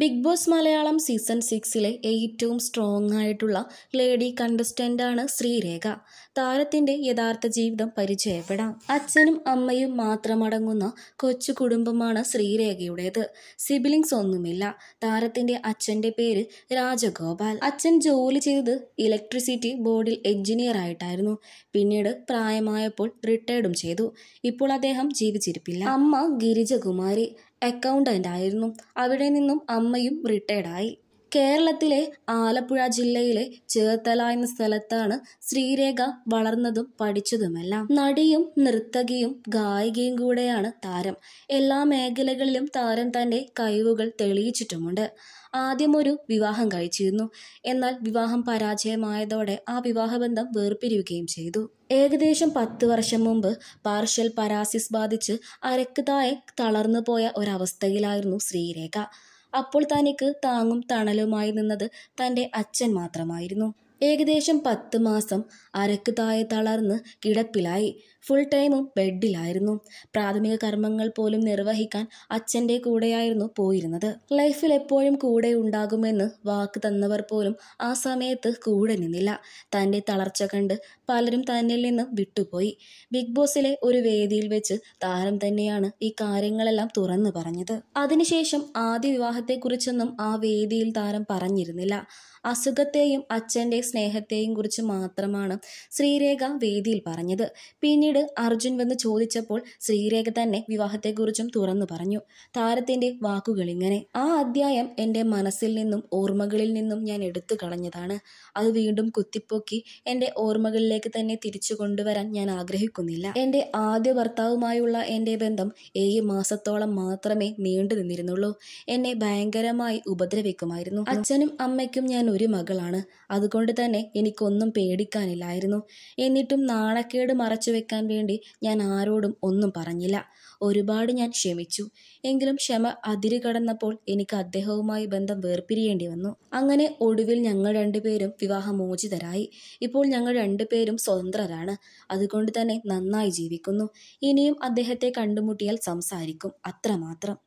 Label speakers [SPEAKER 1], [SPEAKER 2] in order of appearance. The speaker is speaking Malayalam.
[SPEAKER 1] ബിഗ് ബോസ് മലയാളം സീസൺ സിക്സിലെ ഏറ്റവും സ്ട്രോങ് ആയിട്ടുള്ള ലേഡി കണ്ടസ്റ്റൻ്റാണ് ശ്രീരേഖ താരത്തിൻ്റെ യഥാർത്ഥ ജീവിതം പരിചയപ്പെടാം അച്ഛനും അമ്മയും മാത്രമടങ്ങുന്ന കൊച്ചു കുടുംബമാണ് ശ്രീരേഖയുടേത് സിബിലിങ്സ് ഒന്നുമില്ല താരത്തിൻ്റെ അച്ഛൻ്റെ പേര് രാജഗോപാൽ അച്ഛൻ ജോലി ചെയ്തത് ഇലക്ട്രിസിറ്റി ബോർഡിൽ എഞ്ചിനീയർ ആയിട്ടായിരുന്നു പിന്നീട് പ്രായമായപ്പോൾ റിട്ടയർഡും ചെയ്തു ഇപ്പോൾ അദ്ദേഹം ജീവിച്ചിരിപ്പില്ല അമ്മ ഗിരിജകുമാരി അക്കൗണ്ടൻ്റായിരുന്നു അവിടെ നിന്നും അമ്മയും റിട്ടയർഡായി കേരളത്തിലെ ആലപ്പുഴ ജില്ലയിലെ ചേർത്തല എന്ന സ്ഥലത്താണ് ശ്രീരേഖ വളർന്നതും പഠിച്ചതുമെല്ലാം നടിയും നൃത്തകിയും ഗായികയും കൂടെയാണ് താരം എല്ലാ മേഖലകളിലും താരം തന്റെ കഴിവുകൾ തെളിയിച്ചിട്ടുമുണ്ട് ആദ്യം ഒരു വിവാഹം കഴിച്ചിരുന്നു എന്നാൽ വിവാഹം പരാജയമായതോടെ ആ വിവാഹബന്ധം വേർപിരിയുകയും ചെയ്തു ഏകദേശം പത്ത് വർഷം മുമ്പ് പാർഷ്യൽ പരാസിസ് ബാധിച്ച് അരക്കുതായെ തളർന്നു പോയ ഒരവസ്ഥയിലായിരുന്നു ശ്രീരേഖ അപ്പോൾ തനിക്ക് താങ്ങും തണലുമായി നിന്നത് തൻ്റെ അച്ഛൻ മാത്രമായിരുന്നു ഏകദേശം പത്ത് മാസം അരക്ക് താഴെ തളർന്ന് കിടപ്പിലായി ഫുൾ ടൈമും ബെഡിലായിരുന്നു പ്രാഥമിക കർമ്മങ്ങൾ പോലും നിർവഹിക്കാൻ അച്ഛൻ്റെ കൂടെയായിരുന്നു പോയിരുന്നത് ലൈഫിൽ എപ്പോഴും കൂടെ ഉണ്ടാകുമെന്ന് വാക്ക് തന്നവർ പോലും ആ സമയത്ത് കൂടെ നിന്നില്ല തൻ്റെ തളർച്ച കണ്ട് പലരും തന്നിൽ നിന്ന് വിട്ടുപോയി ബിഗ് ബോസിലെ ഒരു വേദിയിൽ വെച്ച് താരം തന്നെയാണ് ഈ കാര്യങ്ങളെല്ലാം തുറന്നു പറഞ്ഞത് അതിനുശേഷം ആദ്യ വിവാഹത്തെക്കുറിച്ചൊന്നും ആ വേദിയിൽ താരം പറഞ്ഞിരുന്നില്ല അസുഖത്തെയും അച്ഛൻ്റെ സ്നേഹത്തെയും കുറിച്ച് മാത്രമാണ് ശ്രീരേഖ വേദിയിൽ പറഞ്ഞത് പിന്നീട് അർജുൻ വന്ന് ചോദിച്ചപ്പോൾ ശ്രീരേഖ തന്നെ വിവാഹത്തെക്കുറിച്ചും തുറന്നു പറഞ്ഞു താരത്തിൻ്റെ ഇങ്ങനെ ആ അധ്യായം എൻ്റെ മനസ്സിൽ നിന്നും ഓർമ്മകളിൽ നിന്നും ഞാൻ എടുത്തു കളഞ്ഞതാണ് അത് വീണ്ടും കുത്തിപ്പൊക്കി എൻ്റെ ഓർമ്മകളിലേക്ക് തന്നെ തിരിച്ചു കൊണ്ടുവരാൻ ഞാൻ ആഗ്രഹിക്കുന്നില്ല എൻ്റെ ആദ്യ ഭർത്താവുമായുള്ള എൻ്റെ ബന്ധം ഏഴ് മാസത്തോളം മാത്രമേ നീണ്ടു നിന്നിരുന്നുള്ളൂ എന്നെ ഭയങ്കരമായി ഉപദ്രവിക്കുമായിരുന്നു അച്ഛനും അമ്മയ്ക്കും ഞാൻ ഒരു മകളാണ് അതുകൊണ്ട് തന്നെ എനിക്കൊന്നും പേടിക്കാനില്ലായിരുന്നു എന്നിട്ടും നാണക്കേട് മറച്ചു വെക്കാൻ വേണ്ടി ഞാൻ ആരോടും ഒന്നും പറഞ്ഞില്ല ഒരുപാട് ഞാൻ ക്ഷമിച്ചു എങ്കിലും ക്ഷമ അതിര് കടന്നപ്പോൾ എനിക്ക് അദ്ദേഹവുമായി ബന്ധം വേർപിരിയേണ്ടി വന്നു അങ്ങനെ ഒടുവിൽ ഞങ്ങൾ രണ്ടുപേരും വിവാഹമോചിതരായി ഇപ്പോൾ ഞങ്ങൾ രണ്ടുപേരും സ്വതന്ത്രരാണ് അതുകൊണ്ട് തന്നെ നന്നായി ജീവിക്കുന്നു ഇനിയും അദ്ദേഹത്തെ കണ്ടുമുട്ടിയാൽ സംസാരിക്കും അത്രമാത്രം